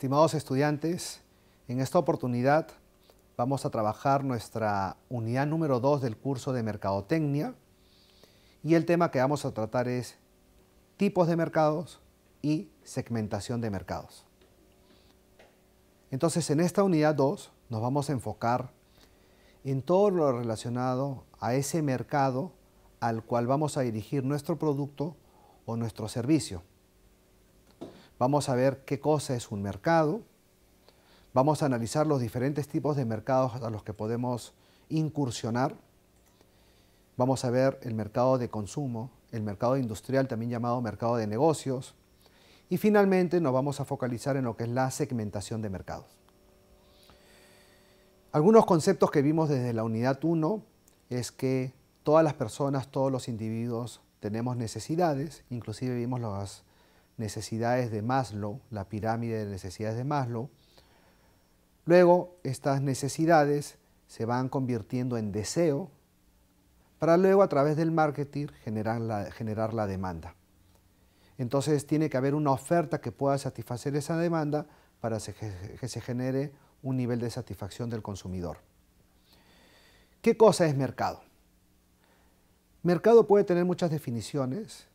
Estimados estudiantes, en esta oportunidad vamos a trabajar nuestra unidad número 2 del curso de Mercadotecnia y el tema que vamos a tratar es tipos de mercados y segmentación de mercados. Entonces, en esta unidad 2 nos vamos a enfocar en todo lo relacionado a ese mercado al cual vamos a dirigir nuestro producto o nuestro servicio. Vamos a ver qué cosa es un mercado. Vamos a analizar los diferentes tipos de mercados a los que podemos incursionar. Vamos a ver el mercado de consumo, el mercado industrial, también llamado mercado de negocios. Y finalmente nos vamos a focalizar en lo que es la segmentación de mercados. Algunos conceptos que vimos desde la unidad 1 es que todas las personas, todos los individuos tenemos necesidades, inclusive vimos las necesidades de Maslow, la pirámide de necesidades de Maslow. Luego estas necesidades se van convirtiendo en deseo para luego a través del marketing generar la, generar la demanda. Entonces tiene que haber una oferta que pueda satisfacer esa demanda para que se genere un nivel de satisfacción del consumidor. ¿Qué cosa es mercado? Mercado puede tener muchas definiciones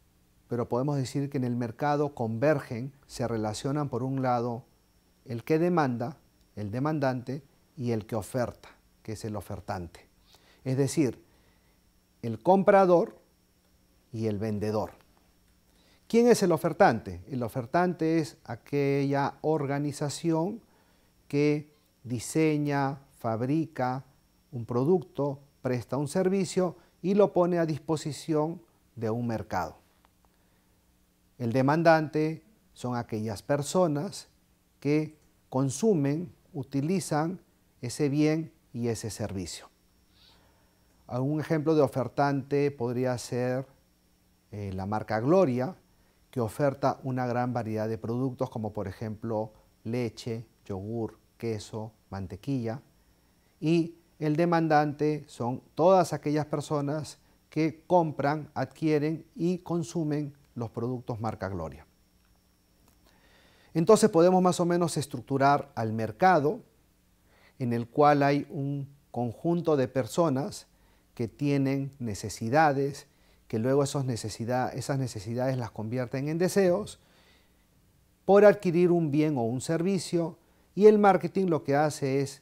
pero podemos decir que en el mercado convergen, se relacionan por un lado el que demanda, el demandante, y el que oferta, que es el ofertante. Es decir, el comprador y el vendedor. ¿Quién es el ofertante? El ofertante es aquella organización que diseña, fabrica un producto, presta un servicio y lo pone a disposición de un mercado. El demandante son aquellas personas que consumen, utilizan ese bien y ese servicio. Un ejemplo de ofertante podría ser eh, la marca Gloria, que oferta una gran variedad de productos como por ejemplo leche, yogur, queso, mantequilla. Y el demandante son todas aquellas personas que compran, adquieren y consumen los productos marca Gloria. Entonces podemos más o menos estructurar al mercado en el cual hay un conjunto de personas que tienen necesidades, que luego esos necesidad, esas necesidades las convierten en deseos por adquirir un bien o un servicio y el marketing lo que hace es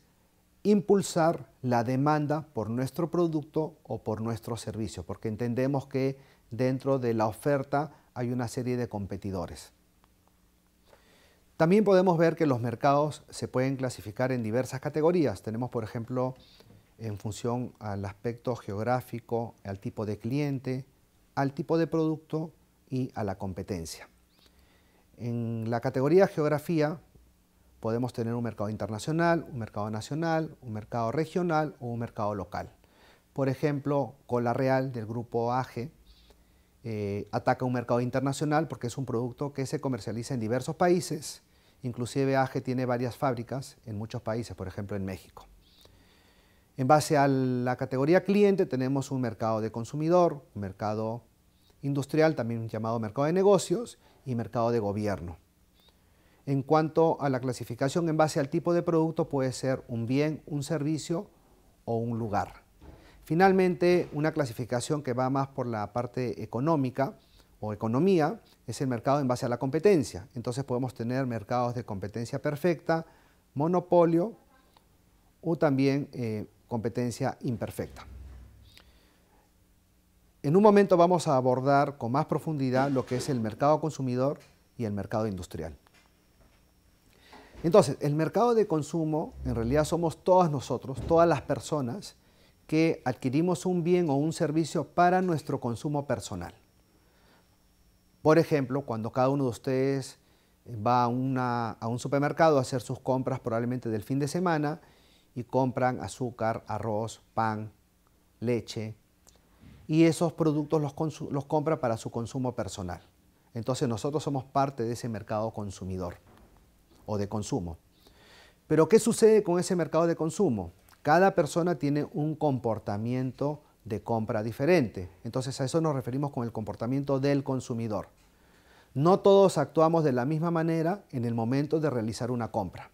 impulsar la demanda por nuestro producto o por nuestro servicio, porque entendemos que dentro de la oferta hay una serie de competidores. También podemos ver que los mercados se pueden clasificar en diversas categorías. Tenemos, por ejemplo, en función al aspecto geográfico, al tipo de cliente, al tipo de producto y a la competencia. En la categoría geografía podemos tener un mercado internacional, un mercado nacional, un mercado regional o un mercado local. Por ejemplo, Cola Real del grupo AGE eh, ataca un mercado internacional porque es un producto que se comercializa en diversos países. Inclusive AGE tiene varias fábricas en muchos países, por ejemplo en México. En base a la categoría cliente tenemos un mercado de consumidor, mercado industrial, también llamado mercado de negocios, y mercado de gobierno. En cuanto a la clasificación en base al tipo de producto, puede ser un bien, un servicio o un lugar. Finalmente, una clasificación que va más por la parte económica o economía es el mercado en base a la competencia. Entonces podemos tener mercados de competencia perfecta, monopolio o también eh, competencia imperfecta. En un momento vamos a abordar con más profundidad lo que es el mercado consumidor y el mercado industrial. Entonces, el mercado de consumo, en realidad somos todas nosotros, todas las personas, que adquirimos un bien o un servicio para nuestro consumo personal. Por ejemplo, cuando cada uno de ustedes va a, un supermercado a hacer sus compras probablemente del fin de semana y compran azúcar, arroz, pan, leche, y esos productos los, los, compra para su consumo personal. Entonces nosotros somos parte de ese mercado consumidor o de consumo. Pero ¿qué sucede con ese mercado de consumo? Cada persona tiene un comportamiento de compra diferente. Entonces a eso nos referimos con el comportamiento del consumidor. No todos actuamos de la misma manera en el momento de realizar una compra.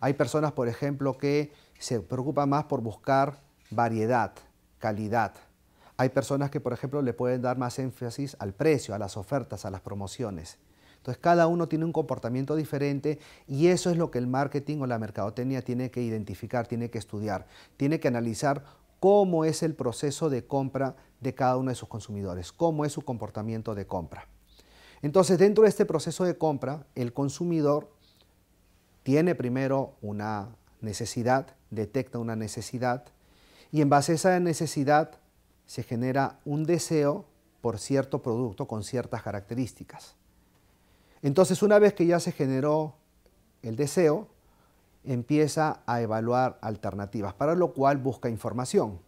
Hay personas, por ejemplo, que se preocupan más por buscar variedad, calidad. Hay personas que, por ejemplo, le pueden dar más énfasis al precio, a las ofertas, a las promociones. Entonces cada uno tiene un comportamiento diferente y eso es lo que el marketing o la mercadotecnia tiene que identificar, tiene que estudiar, tiene que analizar cómo es el proceso de compra de cada uno de sus consumidores, cómo es su comportamiento de compra. Entonces, dentro de este proceso de compra, el consumidor tiene primero una necesidad, detecta una necesidad, y en base a esa necesidad se genera un deseo por cierto producto con ciertas características. Entonces, una vez que ya se generó el deseo, empieza a evaluar alternativas, para lo cual busca información.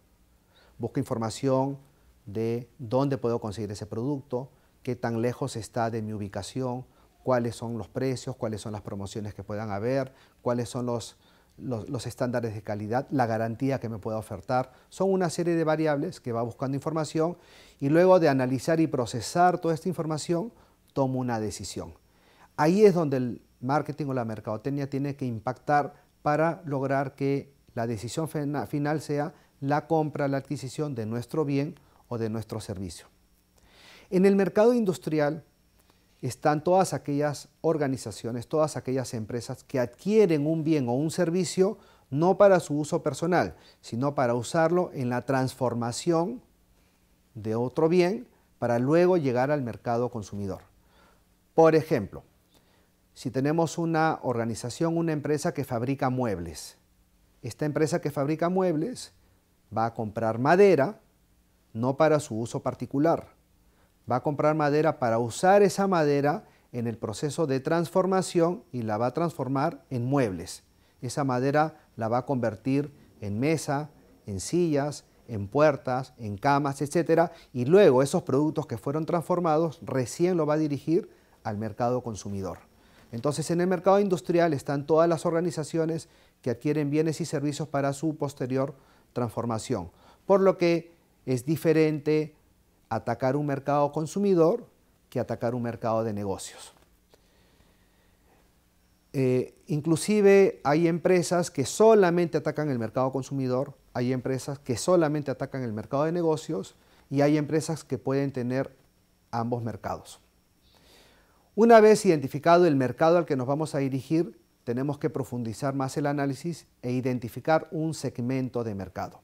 Busca información de dónde puedo conseguir ese producto, qué tan lejos está de mi ubicación, cuáles son los precios, cuáles son las promociones que puedan haber, cuáles son los, estándares de calidad, la garantía que me pueda ofertar. Son una serie de variables que va buscando información y luego de analizar y procesar toda esta información, tomo una decisión. Ahí es donde el marketing o la mercadotecnia tiene que impactar para lograr que la decisión final sea la compra, la adquisición de nuestro bien o de nuestro servicio. En el mercado industrial están todas aquellas organizaciones, todas aquellas empresas que adquieren un bien o un servicio no para su uso personal, sino para usarlo en la transformación de otro bien para luego llegar al mercado consumidor. Por ejemplo, si tenemos una organización, una empresa que fabrica muebles, esta empresa que fabrica muebles va a comprar madera, no para su uso particular, va a comprar madera para usar esa madera en el proceso de transformación y la va a transformar en muebles. Esa madera la va a convertir en mesa, en sillas, en puertas, en camas, etcétera, y luego esos productos que fueron transformados recién lo va a dirigir al mercado consumidor. Entonces, en el mercado industrial están todas las organizaciones que adquieren bienes y servicios para su posterior transformación. Por lo que es diferente atacar un mercado consumidor que atacar un mercado de negocios. Eh, inclusive hay empresas que solamente atacan el mercado consumidor, hay empresas que solamente atacan el mercado de negocios y hay empresas que pueden tener ambos mercados. Una vez identificado el mercado al que nos vamos a dirigir, tenemos que profundizar más el análisis e identificar un segmento de mercado.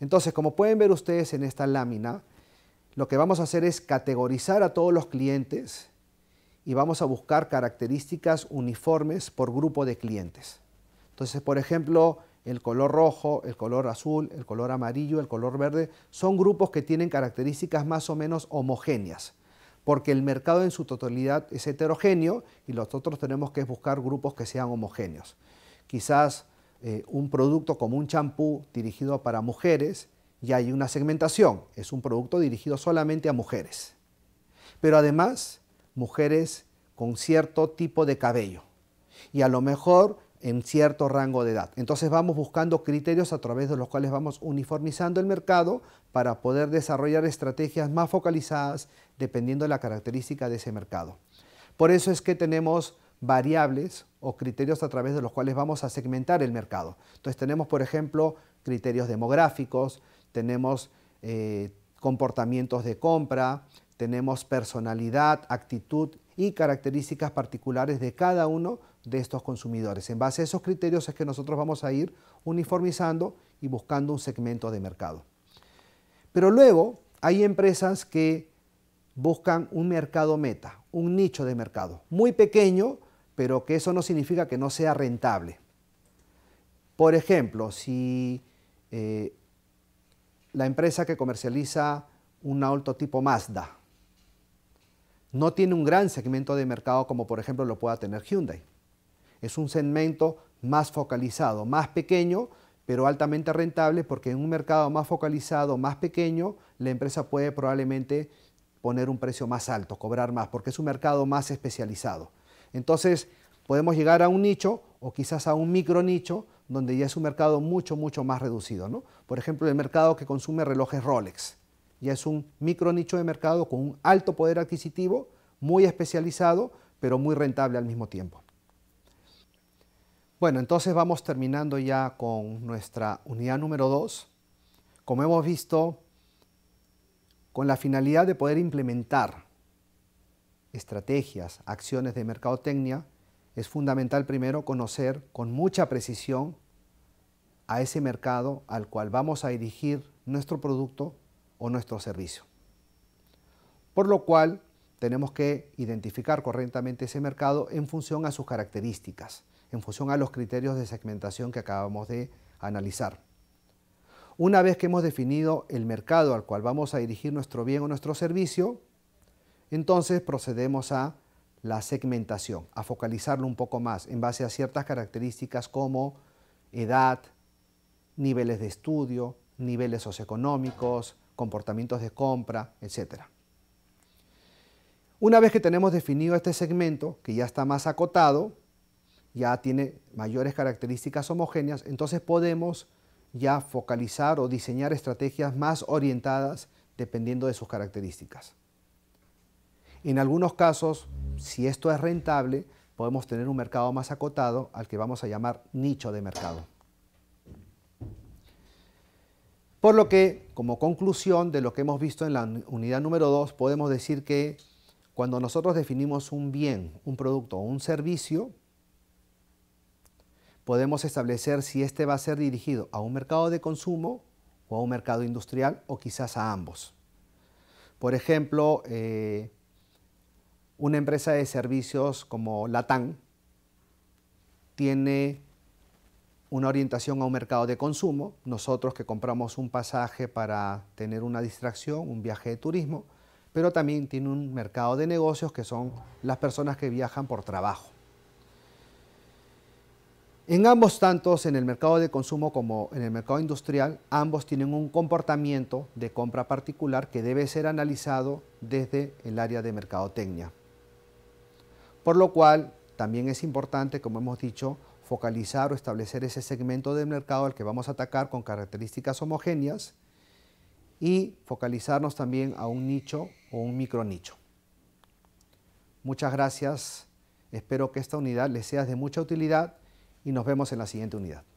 Entonces, como pueden ver ustedes en esta lámina, lo que vamos a hacer es categorizar a todos los clientes y vamos a buscar características uniformes por grupo de clientes. Entonces, por ejemplo, el color rojo, el color azul, el color amarillo, el color verde, son grupos que tienen características más o menos homogéneas porque el mercado en su totalidad es heterogéneo y nosotros tenemos que buscar grupos que sean homogéneos. Quizás eh, un producto como un champú dirigido para mujeres, ya hay una segmentación, es un producto dirigido solamente a mujeres. Pero además, mujeres con cierto tipo de cabello. Y a lo mejor en cierto rango de edad. Entonces vamos buscando criterios a través de los cuales vamos uniformizando el mercado para poder desarrollar estrategias más focalizadas dependiendo de la característica de ese mercado. Por eso es que tenemos variables o criterios a través de los cuales vamos a segmentar el mercado. Entonces tenemos, por ejemplo, criterios demográficos, tenemos eh, comportamientos de compra, tenemos personalidad, actitud y características particulares de cada uno de estos consumidores. En base a esos criterios es que nosotros vamos a ir uniformizando y buscando un segmento de mercado. Pero luego hay empresas que buscan un mercado meta, un nicho de mercado, muy pequeño, pero que eso no significa que no sea rentable. Por ejemplo, si eh, la empresa que comercializa un auto tipo Mazda no tiene un gran segmento de mercado como por ejemplo lo pueda tener Hyundai, es un segmento más focalizado, más pequeño, pero altamente rentable porque en un mercado más focalizado, más pequeño, la empresa puede probablemente poner un precio más alto, cobrar más, porque es un mercado más especializado. Entonces, podemos llegar a un nicho o quizás a un micro nicho donde ya es un mercado mucho, mucho más reducido. ¿no? Por ejemplo, el mercado que consume relojes Rolex. Ya es un micro nicho de mercado con un alto poder adquisitivo, muy especializado, pero muy rentable al mismo tiempo. Bueno, entonces vamos terminando ya con nuestra unidad número 2. Como hemos visto, con la finalidad de poder implementar estrategias, acciones de mercadotecnia, es fundamental primero conocer con mucha precisión a ese mercado al cual vamos a dirigir nuestro producto o nuestro servicio. Por lo cual, tenemos que identificar correctamente ese mercado en función a sus características en función a los criterios de segmentación que acabamos de analizar. Una vez que hemos definido el mercado al cual vamos a dirigir nuestro bien o nuestro servicio, entonces procedemos a la segmentación, a focalizarlo un poco más en base a ciertas características como edad, niveles de estudio, niveles socioeconómicos, comportamientos de compra, etc. Una vez que tenemos definido este segmento, que ya está más acotado, ya tiene mayores características homogéneas, entonces podemos ya focalizar o diseñar estrategias más orientadas dependiendo de sus características. En algunos casos, si esto es rentable, podemos tener un mercado más acotado al que vamos a llamar nicho de mercado. Por lo que, como conclusión de lo que hemos visto en la unidad número 2, podemos decir que cuando nosotros definimos un bien, un producto o un servicio, podemos establecer si este va a ser dirigido a un mercado de consumo o a un mercado industrial o quizás a ambos. Por ejemplo, eh, una empresa de servicios como Latam tiene una orientación a un mercado de consumo. Nosotros que compramos un pasaje para tener una distracción, un viaje de turismo, pero también tiene un mercado de negocios que son las personas que viajan por trabajo. En ambos tantos, en el mercado de consumo como en el mercado industrial, ambos tienen un comportamiento de compra particular que debe ser analizado desde el área de mercadotecnia. Por lo cual, también es importante, como hemos dicho, focalizar o establecer ese segmento de mercado al que vamos a atacar con características homogéneas y focalizarnos también a un nicho o un micronicho. Muchas gracias. Espero que esta unidad les sea de mucha utilidad y nos vemos en la siguiente unidad.